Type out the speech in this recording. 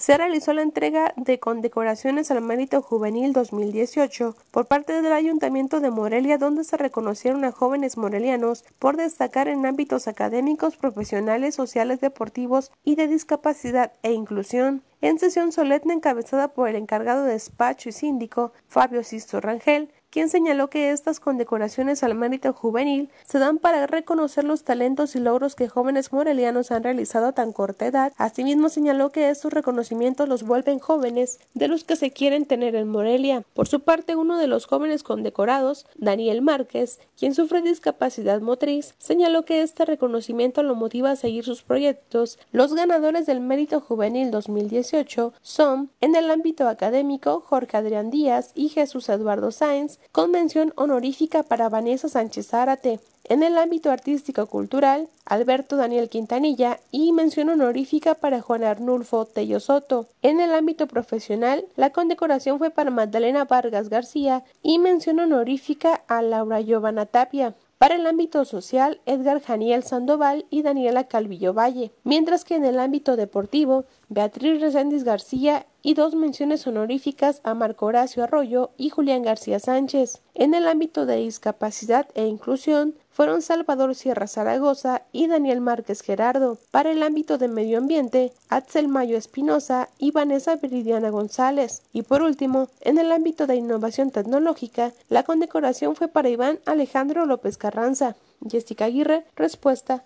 se realizó la entrega de condecoraciones al mérito juvenil 2018 por parte del Ayuntamiento de Morelia, donde se reconocieron a jóvenes morelianos por destacar en ámbitos académicos, profesionales, sociales, deportivos y de discapacidad e inclusión. En sesión solemne encabezada por el encargado de despacho y síndico Fabio Sisto Rangel, quien señaló que estas condecoraciones al mérito juvenil se dan para reconocer los talentos y logros que jóvenes morelianos han realizado a tan corta edad. Asimismo señaló que estos reconocimientos los vuelven jóvenes de los que se quieren tener en Morelia. Por su parte, uno de los jóvenes condecorados, Daniel Márquez, quien sufre discapacidad motriz, señaló que este reconocimiento lo motiva a seguir sus proyectos. Los ganadores del Mérito Juvenil 2018 son, en el ámbito académico, Jorge Adrián Díaz y Jesús Eduardo Sáenz, con mención honorífica para Vanessa Sánchez Zárate. En el ámbito artístico-cultural, Alberto Daniel Quintanilla y mención honorífica para Juan Arnulfo Tello Soto. En el ámbito profesional, la condecoración fue para Magdalena Vargas García y mención honorífica a Laura Giovanna Tapia. Para el ámbito social, Edgar Janiel Sandoval y Daniela Calvillo Valle, mientras que en el ámbito deportivo, Beatriz Reséndiz García y dos menciones honoríficas a Marco Horacio Arroyo y Julián García Sánchez. En el ámbito de discapacidad e inclusión, fueron Salvador Sierra Zaragoza y Daniel Márquez Gerardo. Para el ámbito de medio ambiente, Axel Mayo Espinosa y Vanessa Viridiana González. Y por último, en el ámbito de innovación tecnológica, la condecoración fue para Iván Alejandro López Carranza. Jessica Aguirre, respuesta